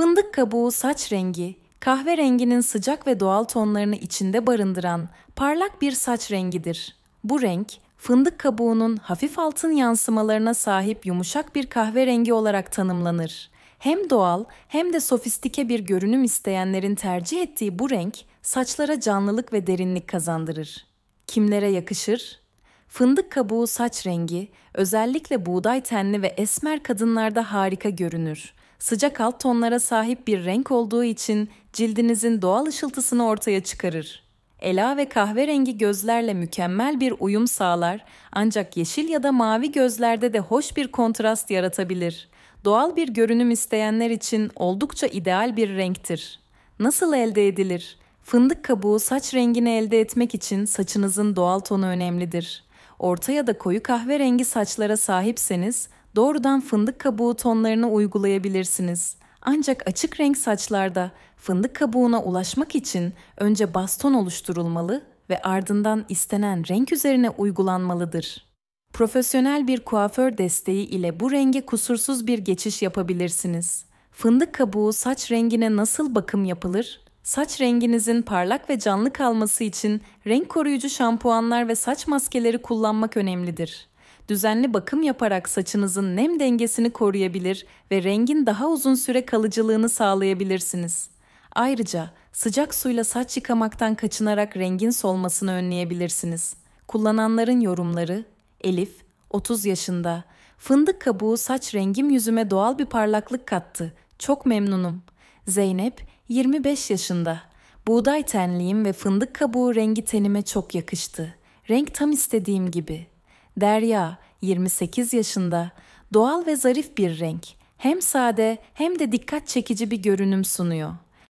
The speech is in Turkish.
Fındık kabuğu saç rengi, kahverenginin sıcak ve doğal tonlarını içinde barındıran parlak bir saç rengidir. Bu renk, fındık kabuğunun hafif altın yansımalarına sahip yumuşak bir kahverengi olarak tanımlanır. Hem doğal hem de sofistike bir görünüm isteyenlerin tercih ettiği bu renk saçlara canlılık ve derinlik kazandırır. Kimlere yakışır? Fındık kabuğu saç rengi özellikle buğday tenli ve esmer kadınlarda harika görünür sıcak alt tonlara sahip bir renk olduğu için cildinizin doğal ışıltısını ortaya çıkarır. Ela ve kahverengi gözlerle mükemmel bir uyum sağlar ancak yeşil ya da mavi gözlerde de hoş bir kontrast yaratabilir. Doğal bir görünüm isteyenler için oldukça ideal bir renktir. Nasıl elde edilir? Fındık kabuğu saç rengini elde etmek için saçınızın doğal tonu önemlidir. Orta ya da koyu kahverengi saçlara sahipseniz doğrudan fındık kabuğu tonlarını uygulayabilirsiniz. Ancak açık renk saçlarda fındık kabuğuna ulaşmak için önce baston oluşturulmalı ve ardından istenen renk üzerine uygulanmalıdır. Profesyonel bir kuaför desteği ile bu renge kusursuz bir geçiş yapabilirsiniz. Fındık kabuğu saç rengine nasıl bakım yapılır? Saç renginizin parlak ve canlı kalması için renk koruyucu şampuanlar ve saç maskeleri kullanmak önemlidir düzenli bakım yaparak saçınızın nem dengesini koruyabilir ve rengin daha uzun süre kalıcılığını sağlayabilirsiniz. Ayrıca sıcak suyla saç yıkamaktan kaçınarak rengin solmasını önleyebilirsiniz. Kullananların yorumları Elif, 30 yaşında. Fındık kabuğu saç rengim yüzüme doğal bir parlaklık kattı. Çok memnunum. Zeynep, 25 yaşında. Buğday tenliyim ve fındık kabuğu rengi tenime çok yakıştı. Renk tam istediğim gibi. Derya, 28 yaşında, doğal ve zarif bir renk. Hem sade hem de dikkat çekici bir görünüm sunuyor.